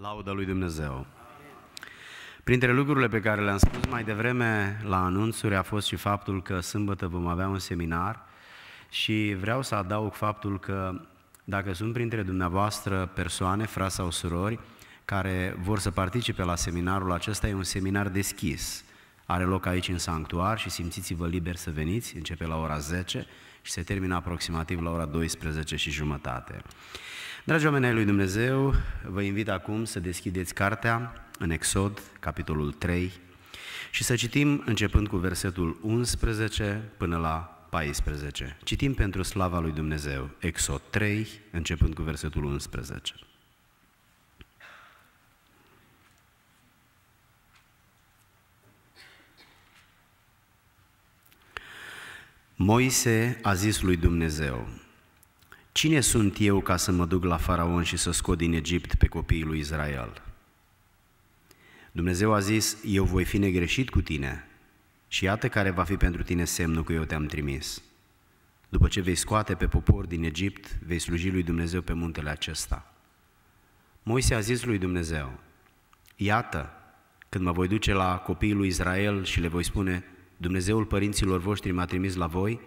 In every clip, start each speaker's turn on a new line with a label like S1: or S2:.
S1: Lauda lui Dumnezeu! Printre lucrurile pe care le-am spus mai devreme la anunțuri a fost și faptul că sâmbătă vom avea un seminar și vreau să adaug faptul că dacă sunt printre dumneavoastră persoane, frați sau surori, care vor să participe la seminarul acesta, e un seminar deschis. Are loc aici în sanctuar și simțiți-vă liber să veniți, începe la ora 10 și se termină aproximativ la ora 12 și jumătate. Dragi oameni ai lui Dumnezeu, vă invit acum să deschideți cartea în Exod, capitolul 3, și să citim începând cu versetul 11 până la 14. Citim pentru slava lui Dumnezeu, Exod 3, începând cu versetul 11. Moise a zis lui Dumnezeu, Cine sunt eu ca să mă duc la faraon și să scot din Egipt pe copiii lui Israel? Dumnezeu a zis, eu voi fi negreșit cu tine și iată care va fi pentru tine semnul că eu te-am trimis. După ce vei scoate pe popor din Egipt, vei sluji lui Dumnezeu pe muntele acesta. Moise a zis lui Dumnezeu, iată, când mă voi duce la copiii lui Israel și le voi spune, Dumnezeul părinților voștri m-a trimis la voi,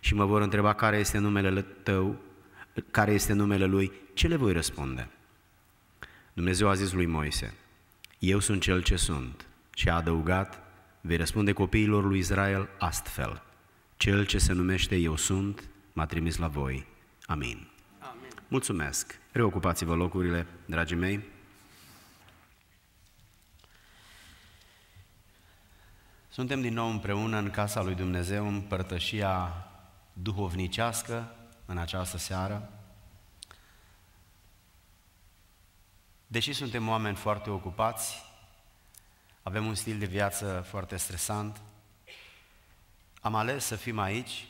S1: și mă vor întreba care este numele tău, care este numele Lui, ce le voi răspunde? Dumnezeu a zis lui Moise, eu sunt cel ce sunt și a adăugat, vei răspunde copiilor lui Israel astfel, cel ce se numește Eu sunt m-a trimis la voi. Amin. Amin. Mulțumesc. Reocupați-vă locurile, dragii mei. Suntem din nou împreună în casa lui Dumnezeu, în părtășia duhovnicească, în această seară. Deși suntem oameni foarte ocupați, avem un stil de viață foarte stresant, am ales să fim aici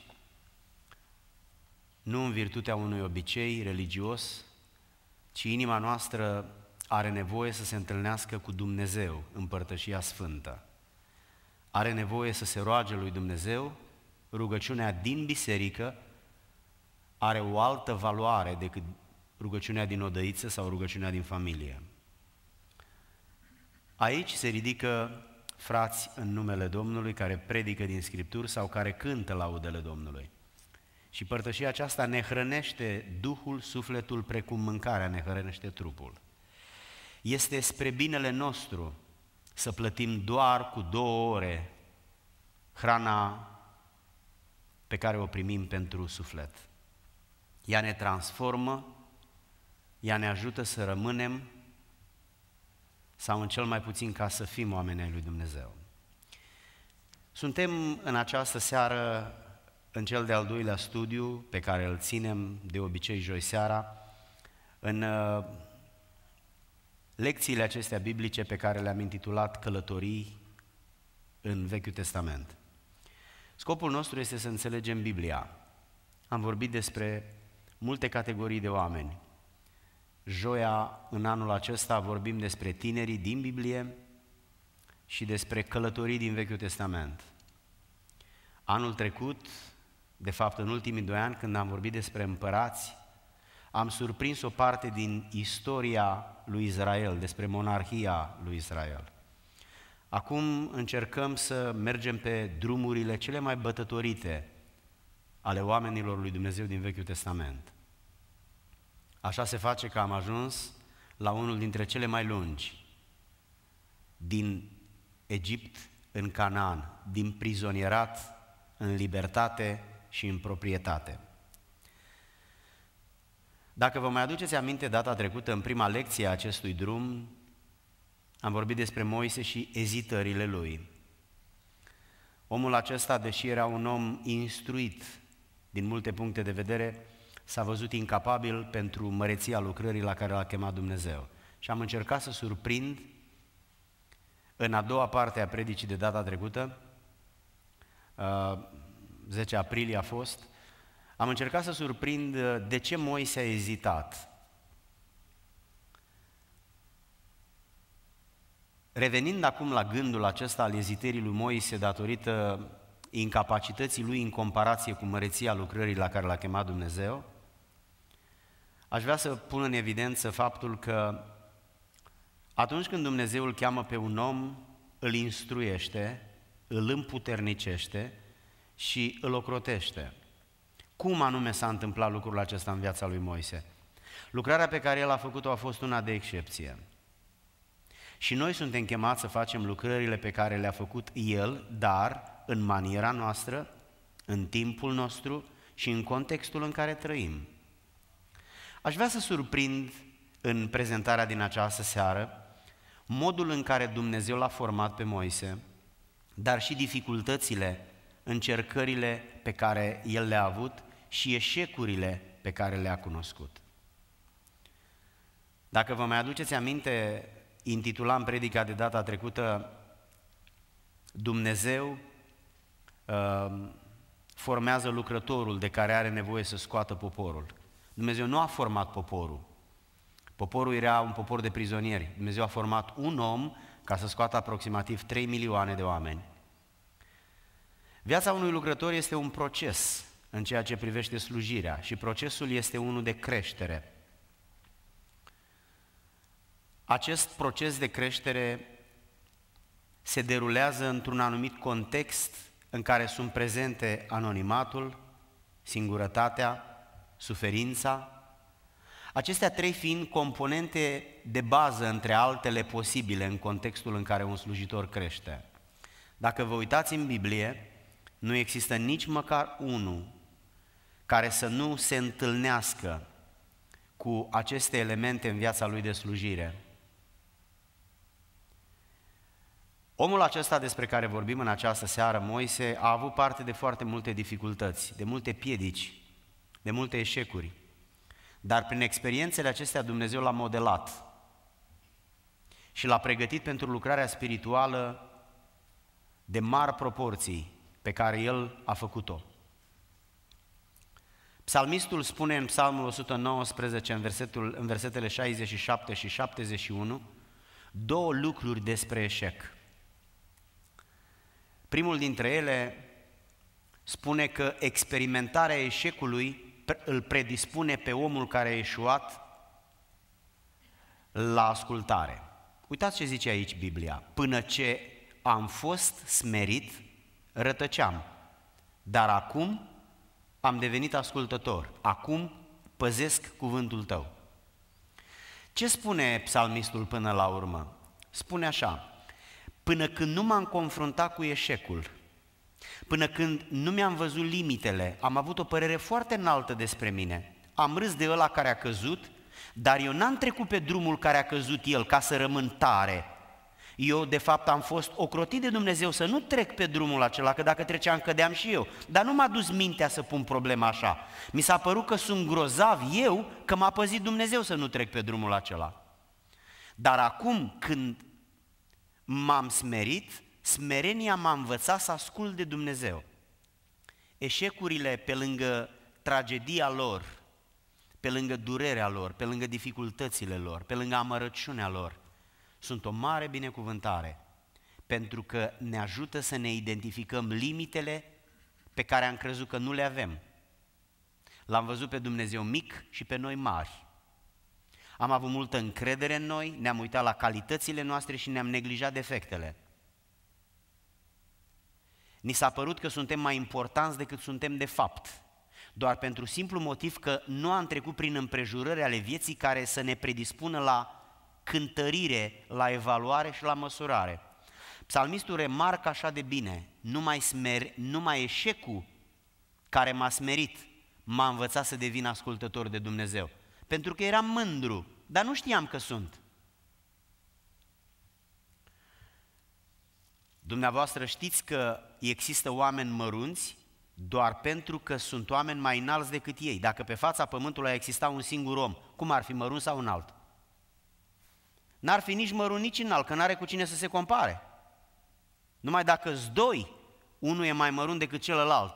S1: nu în virtutea unui obicei religios, ci inima noastră are nevoie să se întâlnească cu Dumnezeu în părtășia sfântă. Are nevoie să se roage lui Dumnezeu rugăciunea din biserică are o altă valoare decât rugăciunea din odăiță sau rugăciunea din familie. Aici se ridică frați în numele Domnului care predică din Scripturi sau care cântă laudele Domnului. Și părtășia aceasta ne hrănește Duhul, sufletul, precum mâncarea ne hrănește trupul. Este spre binele nostru să plătim doar cu două ore hrana pe care o primim pentru suflet. Ea ne transformă, ea ne ajută să rămânem sau în cel mai puțin ca să fim oameni lui Dumnezeu. Suntem în această seară în cel de-al doilea studiu pe care îl ținem de obicei joi seara, în uh, lecțiile acestea biblice pe care le-am intitulat Călătorii în Vechiul Testament. Scopul nostru este să înțelegem Biblia. Am vorbit despre multe categorii de oameni. Joia, în anul acesta, vorbim despre tinerii din Biblie și despre călătorii din Vechiul Testament. Anul trecut, de fapt în ultimii doi ani, când am vorbit despre împărați, am surprins o parte din istoria lui Israel, despre monarhia lui Israel. Acum încercăm să mergem pe drumurile cele mai bătătorite ale oamenilor lui Dumnezeu din Vechiul Testament. Așa se face că am ajuns la unul dintre cele mai lungi din Egipt în Canaan, din prizonierat în libertate și în proprietate. Dacă vă mai aduceți aminte data trecută, în prima lecție a acestui drum, am vorbit despre Moise și ezitările lui. Omul acesta, deși era un om instruit din multe puncte de vedere, s-a văzut incapabil pentru măreția lucrării la care l-a chemat Dumnezeu. Și am încercat să surprind în a doua parte a predicii de data trecută, 10 uh, aprilie a fost, am încercat să surprind uh, de ce Moise a ezitat. Revenind acum la gândul acesta al ezitării lui Moise datorită incapacității lui în comparație cu măreția lucrării la care l-a chemat Dumnezeu, aș vrea să pun în evidență faptul că atunci când Dumnezeu îl cheamă pe un om, îl instruiește, îl împuternicește și îl ocrotește. Cum anume s-a întâmplat lucrul acesta în viața lui Moise? Lucrarea pe care el a făcut-o a fost una de excepție. Și noi suntem chemați să facem lucrările pe care le-a făcut el, dar în maniera noastră, în timpul nostru și în contextul în care trăim. Aș vrea să surprind în prezentarea din această seară modul în care Dumnezeu l-a format pe Moise, dar și dificultățile, încercările pe care el le-a avut și eșecurile pe care le-a cunoscut. Dacă vă mai aduceți aminte, intitulam predica de data trecută Dumnezeu Um, formează lucrătorul de care are nevoie să scoată poporul. Dumnezeu nu a format poporul. Poporul era un popor de prizonieri. Dumnezeu a format un om ca să scoată aproximativ 3 milioane de oameni. Viața unui lucrător este un proces în ceea ce privește slujirea și procesul este unul de creștere. Acest proces de creștere se derulează într-un anumit context în care sunt prezente anonimatul, singurătatea, suferința, acestea trei fiind componente de bază între altele posibile în contextul în care un slujitor crește. Dacă vă uitați în Biblie, nu există nici măcar unul care să nu se întâlnească cu aceste elemente în viața lui de slujire. Omul acesta despre care vorbim în această seară, Moise, a avut parte de foarte multe dificultăți, de multe piedici, de multe eșecuri. Dar prin experiențele acestea Dumnezeu l-a modelat și l-a pregătit pentru lucrarea spirituală de mari proporții pe care el a făcut-o. Psalmistul spune în Psalmul 119, în, versetul, în versetele 67 și 71, două lucruri despre eșec. Primul dintre ele spune că experimentarea eșecului îl predispune pe omul care a eșuat la ascultare. Uitați ce zice aici Biblia. Până ce am fost smerit, rătăceam. Dar acum am devenit ascultător. Acum păzesc cuvântul tău. Ce spune psalmistul până la urmă? Spune așa, până când nu m-am confruntat cu eșecul, până când nu mi-am văzut limitele, am avut o părere foarte înaltă despre mine, am râs de ăla care a căzut, dar eu n-am trecut pe drumul care a căzut el ca să rămân tare. Eu, de fapt, am fost ocrotit de Dumnezeu să nu trec pe drumul acela, că dacă treceam, cădeam și eu. Dar nu m-a dus mintea să pun problema așa. Mi s-a părut că sunt grozav eu, că m-a păzit Dumnezeu să nu trec pe drumul acela. Dar acum, când m-am smerit, smerenia m-a învățat să ascult de Dumnezeu. Eșecurile, pe lângă tragedia lor, pe lângă durerea lor, pe lângă dificultățile lor, pe lângă amărăciunea lor, sunt o mare binecuvântare, pentru că ne ajută să ne identificăm limitele pe care am crezut că nu le avem. L-am văzut pe Dumnezeu mic și pe noi mari am avut multă încredere în noi, ne-am uitat la calitățile noastre și ne-am neglijat defectele. Ni s-a părut că suntem mai importanți decât suntem de fapt, doar pentru simplu motiv că nu am trecut prin împrejurări ale vieții care să ne predispună la cântărire, la evaluare și la măsurare. Psalmistul remarcă așa de bine, numai, smer, numai eșecul care m-a smerit m-a învățat să devin ascultător de Dumnezeu. Pentru că eram mândru, dar nu știam că sunt. Dumneavoastră știți că există oameni mărunți doar pentru că sunt oameni mai înalți decât ei. Dacă pe fața pământului a exista un singur om, cum ar fi mărunt sau înalt? N-ar fi nici mărunt, nici înalt, că n-are cu cine să se compare. Numai dacă doi, unul e mai mărunt decât celălalt,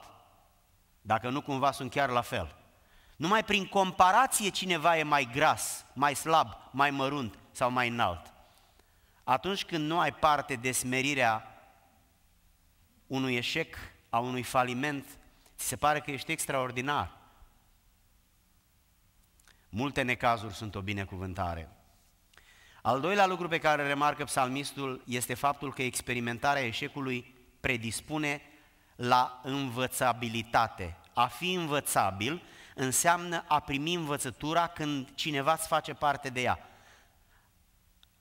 S1: dacă nu cumva sunt chiar la fel. Numai prin comparație cineva e mai gras, mai slab, mai mărunt sau mai înalt. Atunci când nu ai parte de smerirea unui eșec, a unui faliment, ți se pare că ești extraordinar. Multe necazuri sunt o binecuvântare. Al doilea lucru pe care remarcă psalmistul este faptul că experimentarea eșecului predispune la învățabilitate. A fi învățabil înseamnă a primi învățătura când cineva îți face parte de ea.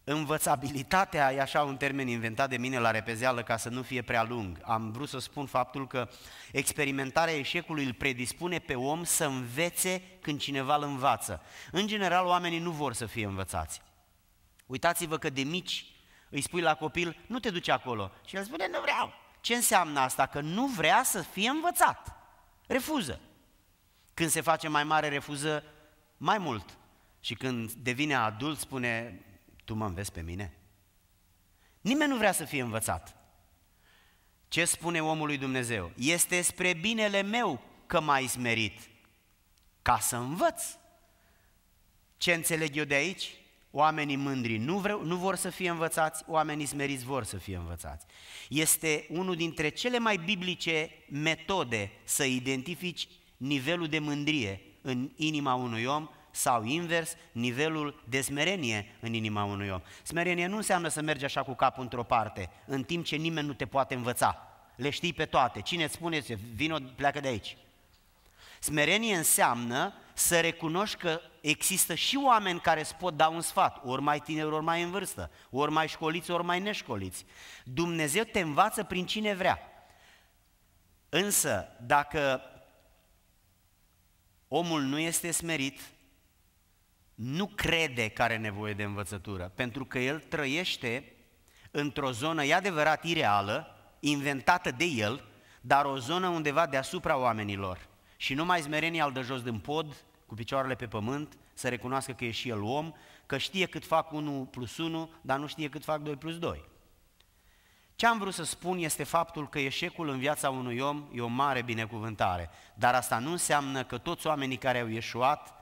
S1: Învățabilitatea e așa un termen inventat de mine la repezeală ca să nu fie prea lung. Am vrut să spun faptul că experimentarea eșecului îl predispune pe om să învețe când cineva îl învață. În general, oamenii nu vor să fie învățați. Uitați-vă că de mici îi spui la copil, nu te duci acolo. Și el spune, nu vreau. Ce înseamnă asta? Că nu vrea să fie învățat. Refuză. Când se face mai mare, refuză mai mult. Și când devine adult, spune, tu mă înveți pe mine? Nimeni nu vrea să fie învățat. Ce spune omul lui Dumnezeu? Este spre binele meu că m-ai smerit, ca să învăț. Ce înțeleg eu de aici? Oamenii mândri nu, vreau, nu vor să fie învățați, oamenii smeriți vor să fie învățați. Este unul dintre cele mai biblice metode să identifici nivelul de mândrie în inima unui om sau invers, nivelul de smerenie în inima unui om. Smerenie nu înseamnă să mergi așa cu capul într-o parte, în timp ce nimeni nu te poate învăța. Le știi pe toate. Cine îți spune, vino, pleacă de aici. Smerenie înseamnă să recunoști că există și oameni care îți pot da un sfat, ori mai tineri, ori mai în vârstă, ori mai școliți, ori mai neșcoliți. Dumnezeu te învață prin cine vrea. Însă, dacă omul nu este smerit, nu crede că are nevoie de învățătură, pentru că el trăiește într-o zonă, e adevărat, ireală, inventată de el, dar o zonă undeva deasupra oamenilor. Și numai smerenia al de jos din pod, cu picioarele pe pământ, să recunoască că e și el om, că știe cât fac 1 plus 1, dar nu știe cât fac 2 plus 2. Ce am vrut să spun este faptul că eșecul în viața unui om e o mare binecuvântare, dar asta nu înseamnă că toți oamenii care au ieșuat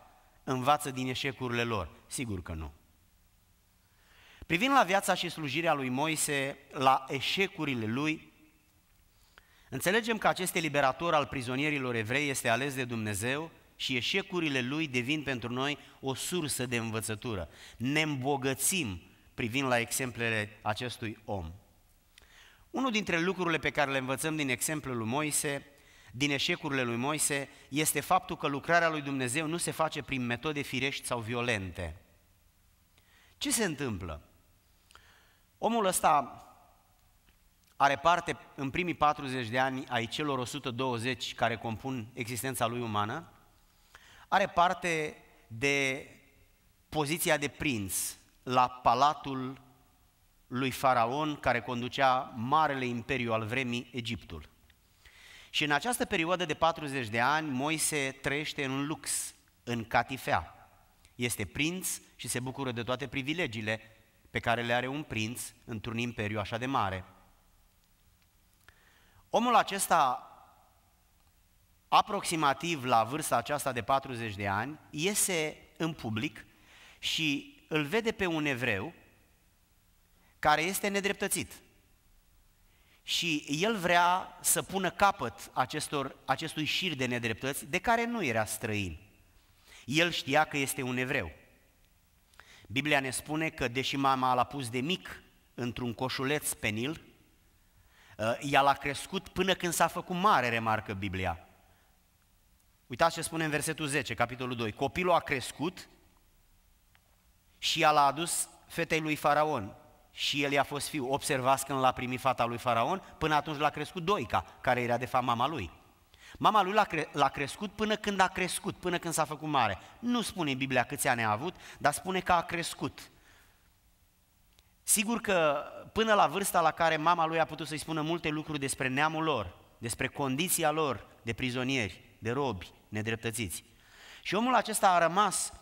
S1: învață din eșecurile lor. Sigur că nu. Privind la viața și slujirea lui Moise, la eșecurile lui, înțelegem că acest eliberator al prizonierilor evrei este ales de Dumnezeu și eșecurile lui devin pentru noi o sursă de învățătură. Ne îmbogățim privind la exemplele acestui om. Unul dintre lucrurile pe care le învățăm din exemplul lui Moise, din eșecurile lui Moise, este faptul că lucrarea lui Dumnezeu nu se face prin metode firești sau violente. Ce se întâmplă? Omul ăsta are parte în primii 40 de ani ai celor 120 care compun existența lui umană, are parte de poziția de prinț la palatul lui Faraon care conducea marele imperiu al vremii Egiptul. Și în această perioadă de 40 de ani, Moise trăiește în lux, în catifea. Este prinț și se bucură de toate privilegiile pe care le are un prinț într-un imperiu așa de mare. Omul acesta, aproximativ la vârsta aceasta de 40 de ani, iese în public și îl vede pe un evreu care este nedreptățit. Și el vrea să pună capăt acestor, acestui șir de nedreptăți de care nu era străin. El știa că este un evreu. Biblia ne spune că deși mama l-a pus de mic într-un coșuleț penil, ă, ea l-a crescut până când s-a făcut mare, remarcă Biblia. Uitați ce spune în versetul 10, capitolul 2. Copilul a crescut și ea l-a adus fetei lui Faraon, și el i-a fost fiu. Observați când l-a primit fata lui Faraon, până atunci l-a crescut Doica, care era de fapt mama lui. Mama lui l-a, cre- l-a crescut până când a crescut, până când s-a făcut mare. Nu spune în Biblia câți ani a avut, dar spune că a crescut. Sigur că până la vârsta la care mama lui a putut să-i spună multe lucruri despre neamul lor, despre condiția lor de prizonieri, de robi, nedreptățiți. Și omul acesta a rămas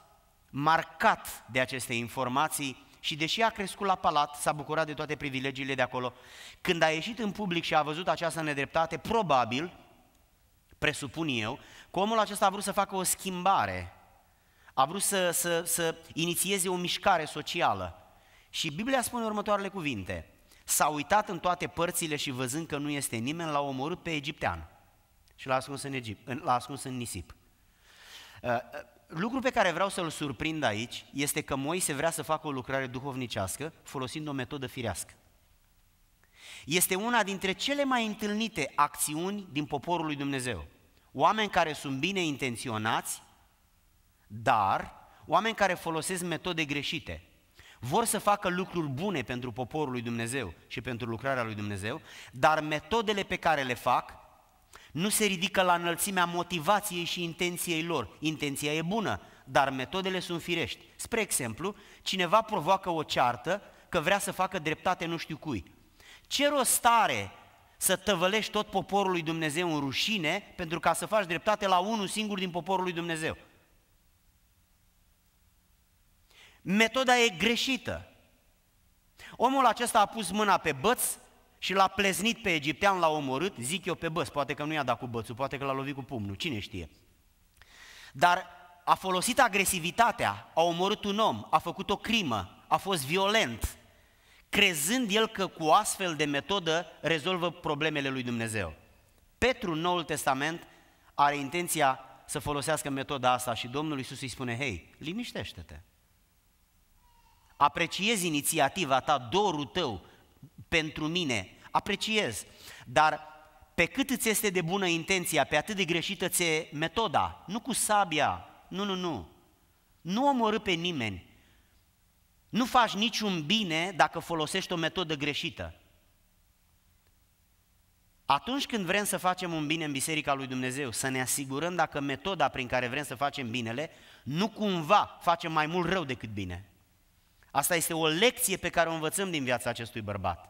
S1: marcat de aceste informații și deși a crescut la palat, s-a bucurat de toate privilegiile de acolo, când a ieșit în public și a văzut această nedreptate, probabil, presupun eu, că omul acesta a vrut să facă o schimbare, a vrut să, să, să inițieze o mișcare socială. Și Biblia spune următoarele cuvinte, s-a uitat în toate părțile și văzând că nu este nimeni, l-a omorât pe egiptean și l-a ascuns în, Egipt, l-a ascuns în nisip. Uh, uh, lucrul pe care vreau să-l surprind aici este că Moise vrea să facă o lucrare duhovnicească folosind o metodă firească. Este una dintre cele mai întâlnite acțiuni din poporul lui Dumnezeu. Oameni care sunt bine intenționați, dar oameni care folosesc metode greșite. Vor să facă lucruri bune pentru poporul lui Dumnezeu și pentru lucrarea lui Dumnezeu, dar metodele pe care le fac nu se ridică la înălțimea motivației și intenției lor. Intenția e bună, dar metodele sunt firești. Spre exemplu, cineva provoacă o ceartă că vrea să facă dreptate nu știu cui. Ce rost are să tăvălești tot poporul lui Dumnezeu în rușine pentru ca să faci dreptate la unul singur din poporul lui Dumnezeu? Metoda e greșită. Omul acesta a pus mâna pe băț și l-a pleznit pe egiptean, l-a omorât, zic eu pe băs, poate că nu i-a dat cu bățul, poate că l-a lovit cu pumnul, cine știe. Dar a folosit agresivitatea, a omorât un om, a făcut o crimă, a fost violent, crezând el că cu astfel de metodă rezolvă problemele lui Dumnezeu. Petru, în Noul Testament, are intenția să folosească metoda asta și Domnul Iisus îi spune, hei, liniștește-te. Apreciezi inițiativa ta, dorul tău, pentru mine, apreciez, dar pe cât îți este de bună intenția, pe atât de greșită ți metoda, nu cu sabia, nu, nu, nu. Nu omorâ pe nimeni. Nu faci niciun bine dacă folosești o metodă greșită. Atunci când vrem să facem un bine în Biserica lui Dumnezeu, să ne asigurăm dacă metoda prin care vrem să facem binele, nu cumva facem mai mult rău decât bine. Asta este o lecție pe care o învățăm din viața acestui bărbat.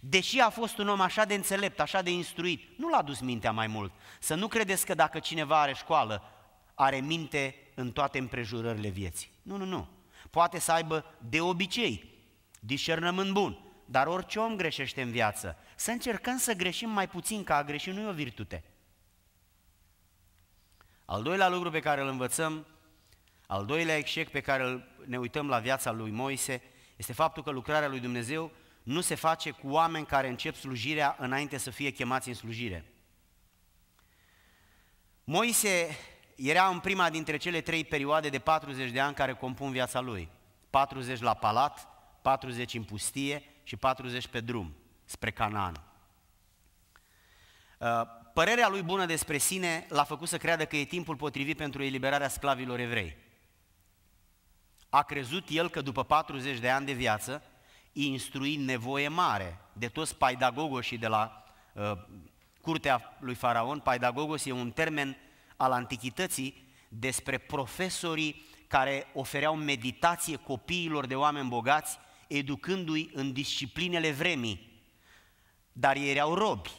S1: Deși a fost un om așa de înțelept, așa de instruit, nu l-a dus mintea mai mult. Să nu credeți că dacă cineva are școală, are minte în toate împrejurările vieții. Nu, nu, nu. Poate să aibă de obicei discernământ bun, dar orice om greșește în viață. Să încercăm să greșim mai puțin, ca a greși nu e o virtute. Al doilea lucru pe care îl învățăm al doilea eșec pe care ne uităm la viața lui Moise este faptul că lucrarea lui Dumnezeu nu se face cu oameni care încep slujirea înainte să fie chemați în slujire. Moise era în prima dintre cele trei perioade de 40 de ani care compun viața lui. 40 la palat, 40 în pustie și 40 pe drum, spre Canaan. Uh, părerea lui bună despre sine l-a făcut să creadă că e timpul potrivit pentru eliberarea sclavilor evrei. A crezut el că după 40 de ani de viață instrui nevoie mare de toți paidagogoșii de la uh, curtea lui Faraon. Paidagogos e un termen al antichității despre profesorii care ofereau meditație copiilor de oameni bogați, educându-i în disciplinele vremii. Dar ei erau robi,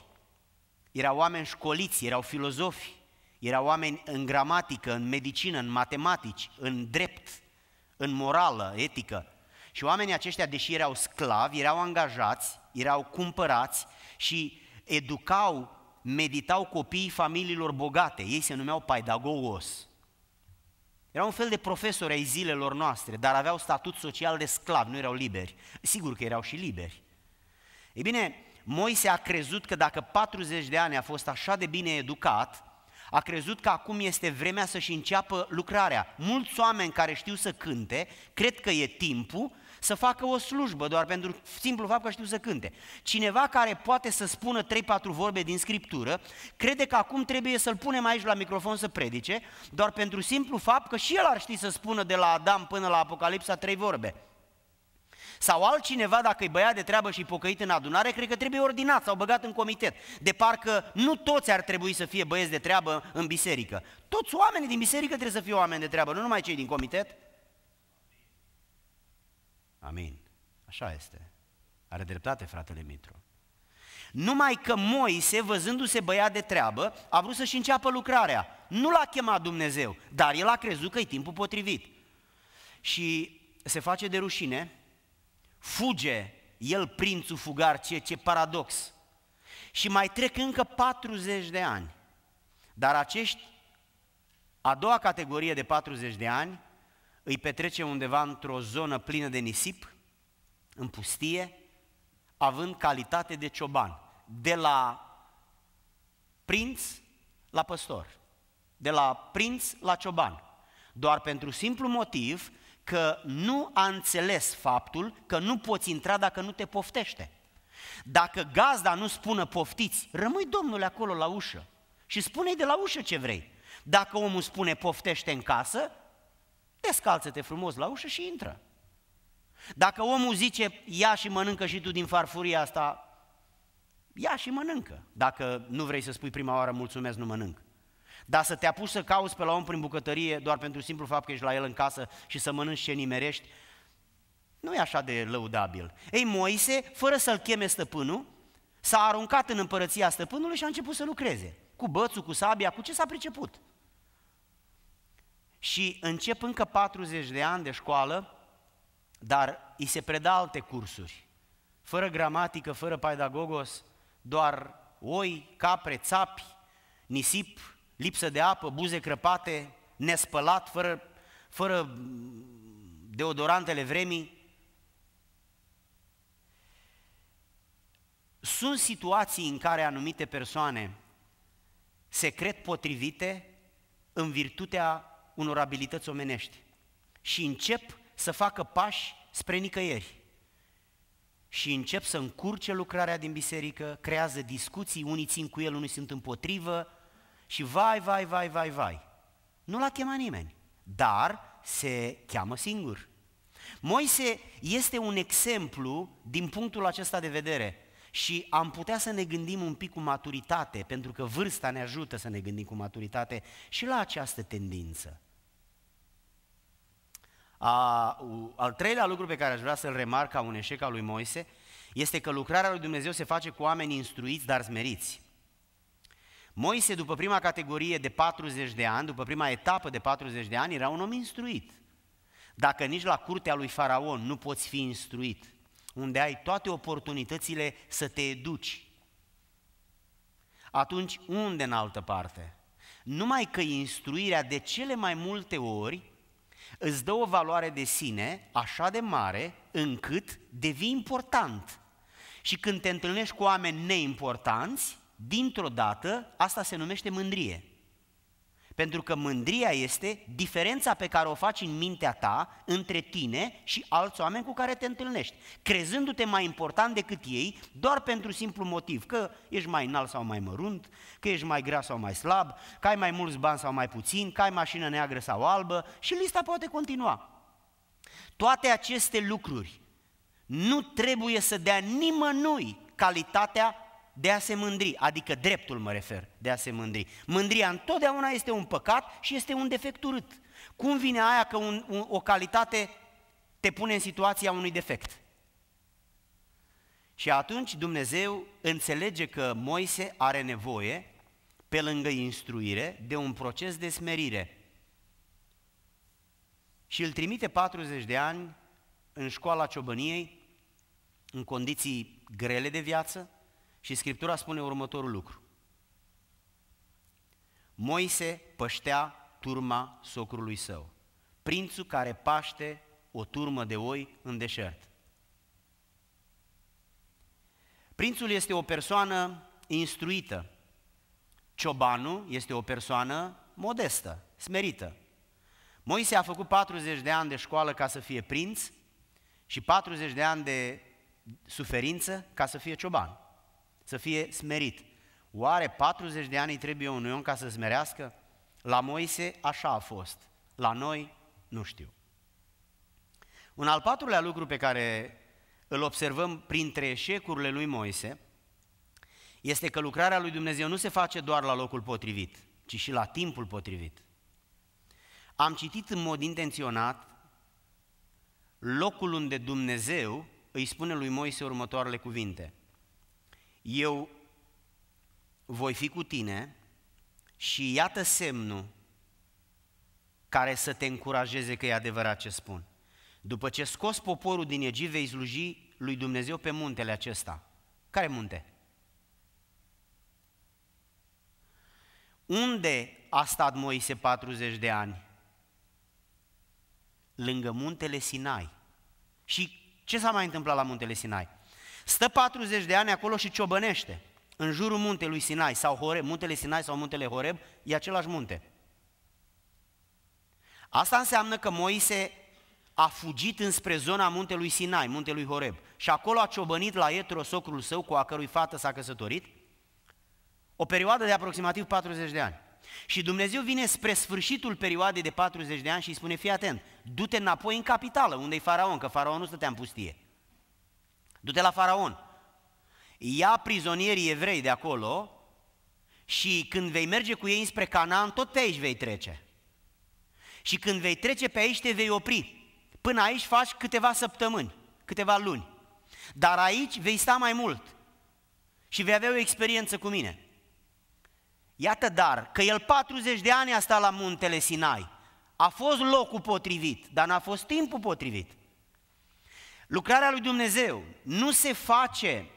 S1: erau oameni școliți, erau filozofi, erau oameni în gramatică, în medicină, în matematici, în drept, în morală, etică. Și oamenii aceștia, deși erau sclavi, erau angajați, erau cumpărați și educau, meditau copiii familiilor bogate. Ei se numeau paidagogos. Erau un fel de profesori ai zilelor noastre, dar aveau statut social de sclav. nu erau liberi. Sigur că erau și liberi. Ei bine, Moise a crezut că dacă 40 de ani a fost așa de bine educat, a crezut că acum este vremea să-și înceapă lucrarea. Mulți oameni care știu să cânte, cred că e timpul să facă o slujbă doar pentru simplu fapt că știu să cânte. Cineva care poate să spună 3-4 vorbe din scriptură, crede că acum trebuie să-l punem aici la microfon să predice, doar pentru simplu fapt că și el ar ști să spună de la Adam până la Apocalipsa 3 vorbe. Sau altcineva, dacă e băiat de treabă și pocăit în adunare, cred că trebuie ordinat sau băgat în comitet. De parcă nu toți ar trebui să fie băieți de treabă în biserică. Toți oamenii din biserică trebuie să fie oameni de treabă, nu numai cei din comitet. Amin. Așa este. Are dreptate fratele Mitru. Numai că Moise, văzându-se băiat de treabă, a vrut să-și înceapă lucrarea. Nu l-a chemat Dumnezeu, dar el a crezut că e timpul potrivit. Și se face de rușine fuge el prințul fugar, ce, ce paradox. Și mai trec încă 40 de ani. Dar acești, a doua categorie de 40 de ani, îi petrece undeva într-o zonă plină de nisip, în pustie, având calitate de cioban. De la prinț la păstor, de la prinț la cioban. Doar pentru simplu motiv că nu a înțeles faptul că nu poți intra dacă nu te poftește. Dacă gazda nu spună poftiți, rămâi domnule acolo la ușă și spune de la ușă ce vrei. Dacă omul spune poftește în casă, descalță-te frumos la ușă și intră. Dacă omul zice ia și mănâncă și tu din farfuria asta, ia și mănâncă. Dacă nu vrei să spui prima oară mulțumesc, nu mănânc. Dar să te apuci să cauți pe la om prin bucătărie doar pentru simplu fapt că ești la el în casă și să mănânci ce nimerești, nu e așa de lăudabil. Ei, Moise, fără să-l cheme stăpânul, s-a aruncat în împărăția stăpânului și a început să lucreze. Cu bățul, cu sabia, cu ce s-a priceput. Și încep încă 40 de ani de școală, dar îi se preda alte cursuri. Fără gramatică, fără pedagogos, doar oi, capre, țapi, nisip, lipsă de apă, buze crăpate, nespălat, fără, fără deodorantele vremii. Sunt situații în care anumite persoane se cred potrivite în virtutea unor abilități omenești și încep să facă pași spre nicăieri și încep să încurce lucrarea din biserică, creează discuții, unii țin cu el, unii sunt împotrivă, și vai, vai, vai, vai, vai. Nu l-a chemat nimeni, dar se cheamă singur. Moise este un exemplu din punctul acesta de vedere și am putea să ne gândim un pic cu maturitate, pentru că vârsta ne ajută să ne gândim cu maturitate și la această tendință. A, al treilea lucru pe care aș vrea să-l remarc ca un eșec al lui Moise este că lucrarea lui Dumnezeu se face cu oameni instruiți, dar smeriți. Moise, după prima categorie de 40 de ani, după prima etapă de 40 de ani, era un om instruit. Dacă nici la curtea lui Faraon nu poți fi instruit, unde ai toate oportunitățile să te educi, atunci unde în altă parte? Numai că instruirea de cele mai multe ori îți dă o valoare de sine așa de mare încât devii important. Și când te întâlnești cu oameni neimportanți, dintr-o dată, asta se numește mândrie. Pentru că mândria este diferența pe care o faci în mintea ta între tine și alți oameni cu care te întâlnești, crezându-te mai important decât ei doar pentru simplu motiv, că ești mai înalt sau mai mărunt, că ești mai gras sau mai slab, că ai mai mulți bani sau mai puțin, că ai mașină neagră sau albă și lista poate continua. Toate aceste lucruri nu trebuie să dea nimănui calitatea de a se mândri, adică dreptul mă refer, de a se mândri. Mândria întotdeauna este un păcat și este un defect urât. Cum vine aia că un, un, o calitate te pune în situația unui defect? Și atunci Dumnezeu înțelege că Moise are nevoie, pe lângă instruire, de un proces de smerire. Și îl trimite 40 de ani în școala ciobăniei, în condiții grele de viață, și Scriptura spune următorul lucru. Moise păștea turma socrului său, prințul care paște o turmă de oi în deșert. Prințul este o persoană instruită, ciobanul este o persoană modestă, smerită. Moise a făcut 40 de ani de școală ca să fie prinț și 40 de ani de suferință ca să fie cioban să fie smerit. Oare 40 de ani îi trebuie unui om ca să smerească? La Moise așa a fost, la noi nu știu. Un al patrulea lucru pe care îl observăm printre eșecurile lui Moise este că lucrarea lui Dumnezeu nu se face doar la locul potrivit, ci și la timpul potrivit. Am citit în mod intenționat locul unde Dumnezeu îi spune lui Moise următoarele cuvinte eu voi fi cu tine și iată semnul care să te încurajeze că e adevărat ce spun. După ce scos poporul din Egipt, vei sluji lui Dumnezeu pe muntele acesta. Care munte? Unde a stat Moise 40 de ani? Lângă muntele Sinai. Și ce s-a mai întâmplat la muntele Sinai? Stă 40 de ani acolo și ciobănește. În jurul muntelui Sinai sau Horeb, muntele Sinai sau muntele Horeb, e același munte. Asta înseamnă că Moise a fugit înspre zona muntelui Sinai, muntelui Horeb. Și acolo a ciobănit la Etro, socrul său, cu a cărui fată s-a căsătorit, o perioadă de aproximativ 40 de ani. Și Dumnezeu vine spre sfârșitul perioadei de 40 de ani și îi spune, fii atent, du-te înapoi în capitală, unde e faraon, că faraon nu stătea în pustie. Du-te la faraon. Ia prizonierii evrei de acolo și când vei merge cu ei înspre Canaan, tot pe aici vei trece. Și când vei trece pe aici, te vei opri. Până aici faci câteva săptămâni, câteva luni. Dar aici vei sta mai mult și vei avea o experiență cu mine. Iată dar că el 40 de ani a stat la muntele Sinai. A fost locul potrivit, dar n-a fost timpul potrivit. Lucrarea lui Dumnezeu nu se face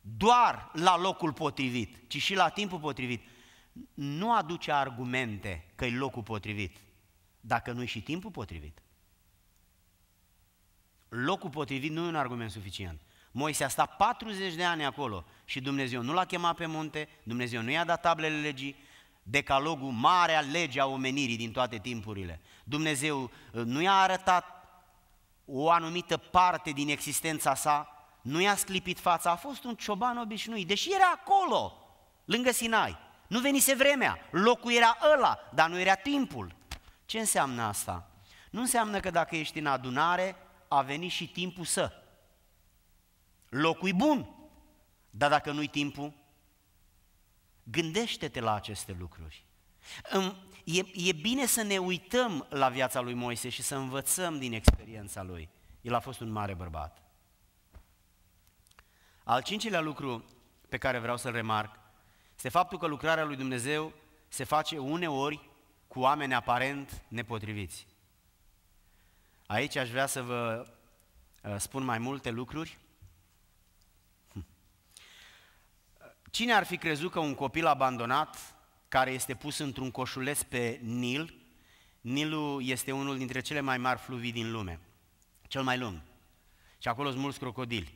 S1: doar la locul potrivit, ci și la timpul potrivit. Nu aduce argumente că e locul potrivit, dacă nu e și timpul potrivit. Locul potrivit nu e un argument suficient. Moise a stat 40 de ani acolo și Dumnezeu nu l-a chemat pe munte, Dumnezeu nu i-a dat tablele legii, decalogul, marea lege a omenirii din toate timpurile. Dumnezeu uh, nu i-a arătat o anumită parte din existența sa, nu i-a sclipit fața, a fost un cioban obișnuit, deși era acolo, lângă Sinai. Nu venise vremea, locul era ăla, dar nu era timpul. Ce înseamnă asta? Nu înseamnă că dacă ești în adunare, a venit și timpul să. Locul e bun, dar dacă nu-i timpul, gândește-te la aceste lucruri. În E, e bine să ne uităm la viața lui Moise și să învățăm din experiența lui. El a fost un mare bărbat. Al cincilea lucru pe care vreau să-l remarc este faptul că lucrarea lui Dumnezeu se face uneori cu oameni aparent nepotriviți. Aici aș vrea să vă uh, spun mai multe lucruri. Hm. Cine ar fi crezut că un copil abandonat care este pus într-un coșuleț pe Nil. Nilul este unul dintre cele mai mari fluvii din lume, cel mai lung. Și acolo sunt mulți crocodili.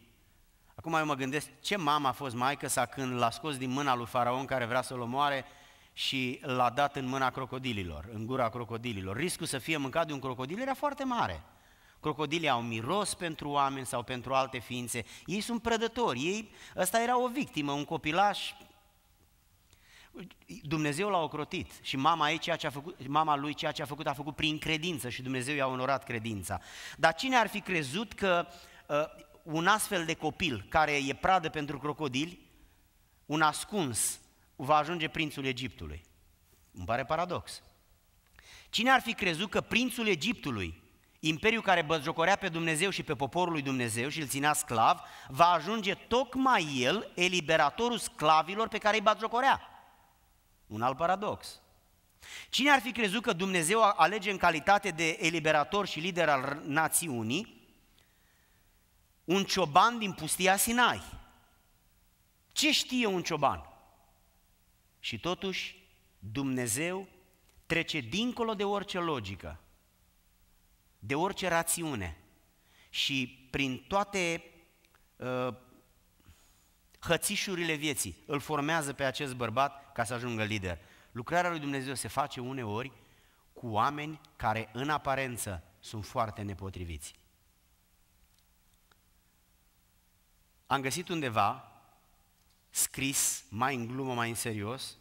S1: Acum eu mă gândesc ce mama a fost maică sa când l-a scos din mâna lui faraon care vrea să-l omoare și l-a dat în mâna crocodililor, în gura crocodililor. Riscul să fie mâncat de un crocodil era foarte mare. Crocodilii au miros pentru oameni sau pentru alte ființe. Ei sunt prădători, ei, ăsta era o victimă, un copilaș Dumnezeu l-a ocrotit și mama, ei ceea ce a făcut, mama lui ceea ce a făcut a făcut prin credință și Dumnezeu i-a onorat credința. Dar cine ar fi crezut că uh, un astfel de copil care e pradă pentru crocodili, un ascuns, va ajunge prințul Egiptului? Îmi pare paradox. Cine ar fi crezut că prințul Egiptului, imperiul care băzjocorea pe Dumnezeu și pe poporul lui Dumnezeu și îl ținea sclav, va ajunge tocmai el eliberatorul sclavilor pe care îi băzjocorea? Un alt paradox. Cine ar fi crezut că Dumnezeu alege în calitate de eliberator și lider al națiunii un cioban din pustia Sinai? Ce știe un cioban? Și totuși, Dumnezeu trece dincolo de orice logică, de orice rațiune și prin toate uh, hățișurile vieții îl formează pe acest bărbat ca să ajungă lider. Lucrarea lui Dumnezeu se face uneori cu oameni care în aparență sunt foarte nepotriviți. Am găsit undeva, scris mai în glumă, mai în serios,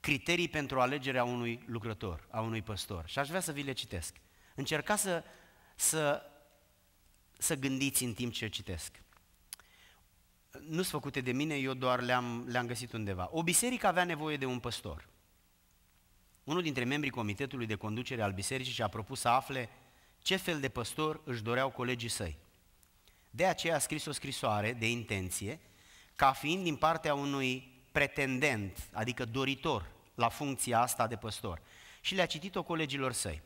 S1: criterii pentru alegerea unui lucrător, a unui păstor. Și aș vrea să vi le citesc. Încercați să, să, să gândiți în timp ce citesc nu sunt făcute de mine, eu doar le-am, le-am găsit undeva. O biserică avea nevoie de un păstor. Unul dintre membrii comitetului de conducere al bisericii și-a propus să afle ce fel de păstor își doreau colegii săi. De aceea a scris o scrisoare de intenție, ca fiind din partea unui pretendent, adică doritor la funcția asta de păstor. Și le-a citit-o colegilor săi.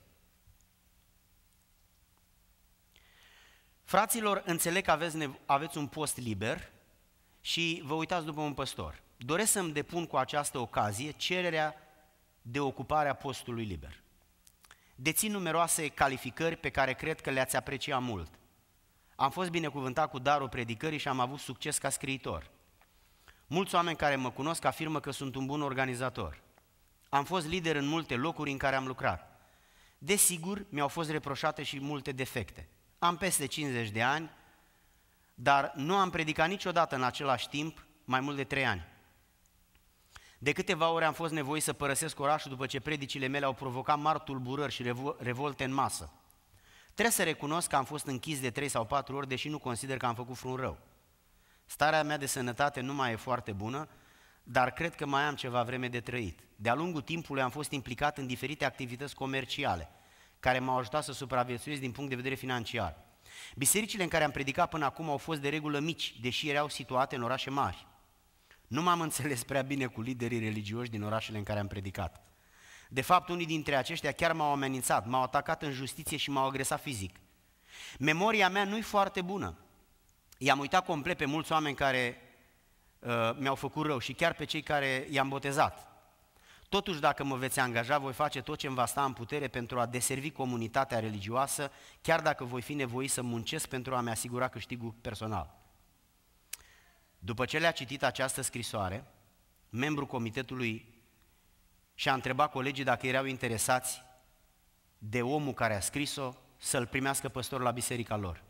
S1: Fraților, înțeleg că aveți, nevo- aveți un post liber, și vă uitați după un păstor. Doresc să-mi depun cu această ocazie cererea de ocupare a postului liber. Dețin numeroase calificări pe care cred că le-ați aprecia mult. Am fost binecuvântat cu darul predicării și am avut succes ca scriitor. Mulți oameni care mă cunosc afirmă că sunt un bun organizator. Am fost lider în multe locuri în care am lucrat. Desigur, mi-au fost reproșate și multe defecte. Am peste 50 de ani, dar nu am predicat niciodată în același timp mai mult de trei ani. De câteva ore am fost nevoit să părăsesc orașul după ce predicile mele au provocat mari tulburări și revolte în masă. Trebuie să recunosc că am fost închis de trei sau patru ori, deși nu consider că am făcut vreun rău. Starea mea de sănătate nu mai e foarte bună, dar cred că mai am ceva vreme de trăit. De-a lungul timpului am fost implicat în diferite activități comerciale, care m-au ajutat să supraviețuiesc din punct de vedere financiar. Bisericile în care am predicat până acum au fost de regulă mici, deși erau situate în orașe mari. Nu m-am înțeles prea bine cu liderii religioși din orașele în care am predicat. De fapt, unii dintre aceștia chiar m-au amenințat, m-au atacat în justiție și m-au agresat fizic. Memoria mea nu-i foarte bună. I-am uitat complet pe mulți oameni care uh, mi-au făcut rău și chiar pe cei care i-am botezat. Totuși, dacă mă veți angaja, voi face tot ce îmi va sta în putere pentru a deservi comunitatea religioasă, chiar dacă voi fi nevoit să muncesc pentru a-mi asigura câștigul personal. După ce le-a citit această scrisoare, membru comitetului și-a întrebat colegii dacă erau interesați de omul care a scris-o să-l primească păstor la biserica lor.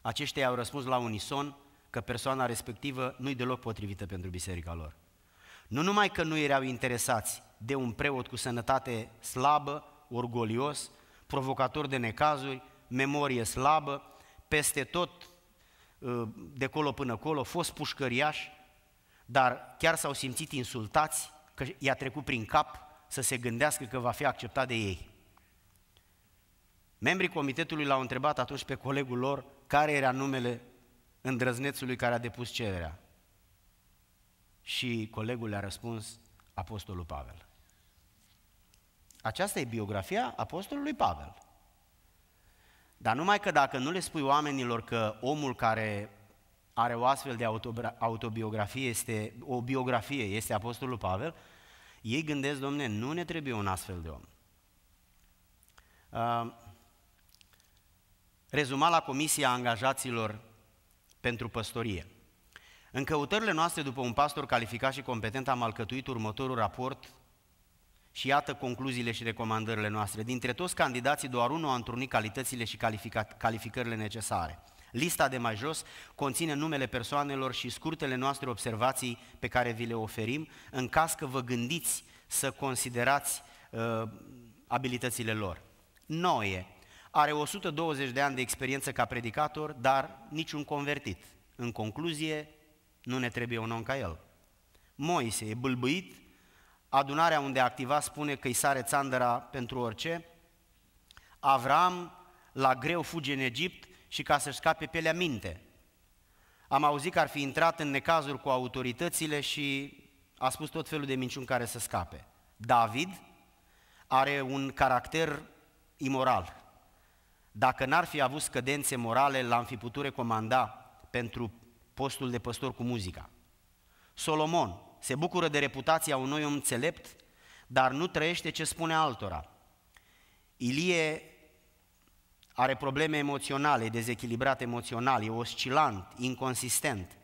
S1: Aceștia au răspuns la unison că persoana respectivă nu-i deloc potrivită pentru biserica lor. Nu numai că nu erau interesați de un preot cu sănătate slabă, orgolios, provocator de necazuri, memorie slabă, peste tot, ă, de colo până colo, fost pușcăriași, dar chiar s-au simțit insultați că i-a trecut prin cap să se gândească că va fi acceptat de ei. Membrii comitetului l-au întrebat atunci pe colegul lor care era numele îndrăznețului care a depus cererea. Și colegul le-a răspuns, Apostolul Pavel. Aceasta e biografia Apostolului Pavel. Dar numai că dacă nu le spui oamenilor că omul care are o astfel de autobiografie, este, o biografie, este Apostolul Pavel, ei gândesc, domne, nu ne trebuie un astfel de om. Uh, rezuma la Comisia Angajaților pentru Păstorie – în căutările noastre după un pastor calificat și competent am alcătuit următorul raport și iată concluziile și recomandările noastre. Dintre toți candidații, doar unul a întrunit calitățile și calificările necesare. Lista de mai jos conține numele persoanelor și scurtele noastre observații pe care vi le oferim, în caz că vă gândiți să considerați uh, abilitățile lor. Noie are 120 de ani de experiență ca predicator, dar niciun convertit. În concluzie, nu ne trebuie un om ca el. Moise e bâlbâit, adunarea unde activa spune că îi sare țandăra pentru orice, Avram la greu fuge în Egipt și ca să-și scape pielea minte. Am auzit că ar fi intrat în necazuri cu autoritățile și a spus tot felul de minciuni care să scape. David are un caracter imoral. Dacă n-ar fi avut scădențe morale, l-am fi putut recomanda pentru postul de păstor cu muzica. Solomon se bucură de reputația unui om înțelept, dar nu trăiește ce spune altora. Ilie are probleme emoționale, dezechilibrat emoțional, e oscilant, inconsistent,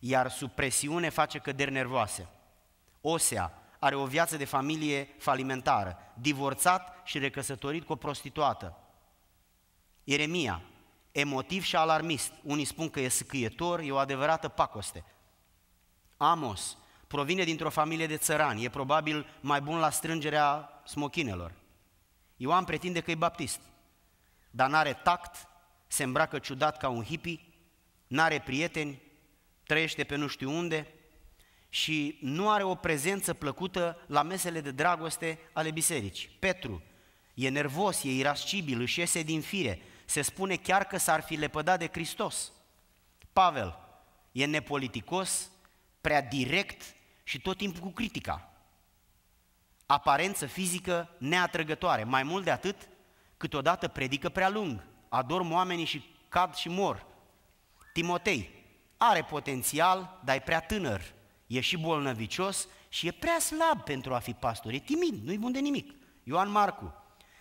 S1: iar sub presiune face căderi nervoase. Osea are o viață de familie falimentară, divorțat și recăsătorit cu o prostituată. Ieremia emotiv și alarmist. Unii spun că e scâietor, e o adevărată pacoste. Amos provine dintr-o familie de țărani, e probabil mai bun la strângerea smochinelor. Ioan pretinde că e baptist, dar n-are tact, se îmbracă ciudat ca un hippie, n-are prieteni, trăiește pe nu știu unde și nu are o prezență plăcută la mesele de dragoste ale bisericii. Petru e nervos, e irascibil, își iese din fire, se spune chiar că s-ar fi lepădat de Hristos. Pavel e nepoliticos, prea direct și tot timpul cu critica. Aparență fizică neatrăgătoare, mai mult de atât, câteodată predică prea lung, adorm oamenii și cad și mor. Timotei are potențial, dar e prea tânăr, e și bolnăvicios și e prea slab pentru a fi pastor, e timid, nu-i bun de nimic. Ioan Marcu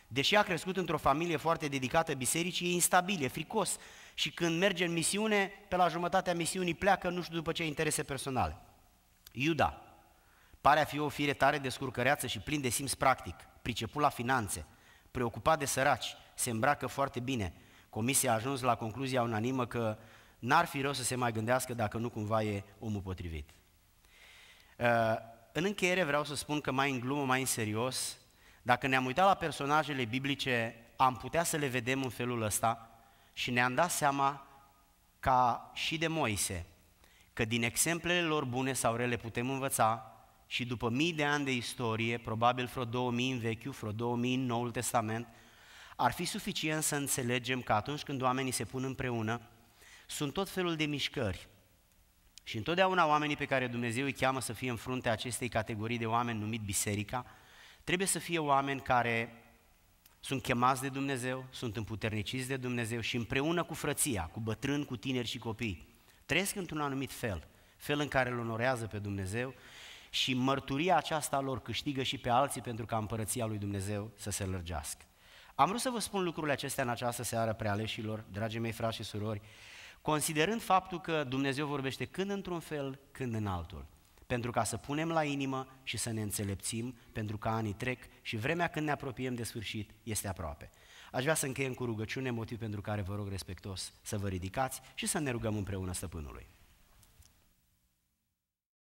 S1: Deși a crescut într-o familie foarte dedicată bisericii, e instabil, e fricos și când merge în misiune, pe la jumătatea misiunii pleacă, nu știu după ce interese personale. Iuda pare a fi o fire tare de scurcăreață și plin de simț practic, priceput la finanțe, preocupat de săraci, se îmbracă foarte bine. Comisia a ajuns la concluzia unanimă că n-ar fi rău să se mai gândească dacă nu cumva e omul potrivit. Uh, în încheiere vreau să spun că mai în glumă, mai în serios, dacă ne-am uitat la personajele biblice, am putea să le vedem în felul ăsta și ne-am dat seama ca și de Moise, că din exemplele lor bune sau rele putem învăța și după mii de ani de istorie, probabil vreo 2000 în Vechiul, vreo 2000 în Noul Testament, ar fi suficient să înțelegem că atunci când oamenii se pun împreună, sunt tot felul de mișcări. Și întotdeauna oamenii pe care Dumnezeu îi cheamă să fie în fruntea acestei categorii de oameni numit biserica, Trebuie să fie oameni care sunt chemați de Dumnezeu, sunt împuterniciți de Dumnezeu și împreună cu frăția, cu bătrâni, cu tineri și copii, trăiesc într-un anumit fel, fel în care îl onorează pe Dumnezeu și mărturia aceasta lor câștigă și pe alții pentru ca împărăția lui Dumnezeu să se lărgească. Am vrut să vă spun lucrurile acestea în această seară prealeșilor, dragii mei frați și surori, considerând faptul că Dumnezeu vorbește când într-un fel, când în altul pentru ca să punem la inimă și să ne înțelepțim, pentru că anii trec și vremea când ne apropiem de sfârșit este aproape. Aș vrea să încheiem cu rugăciune, motiv pentru care vă rog respectos să vă ridicați și să ne rugăm împreună stăpânului.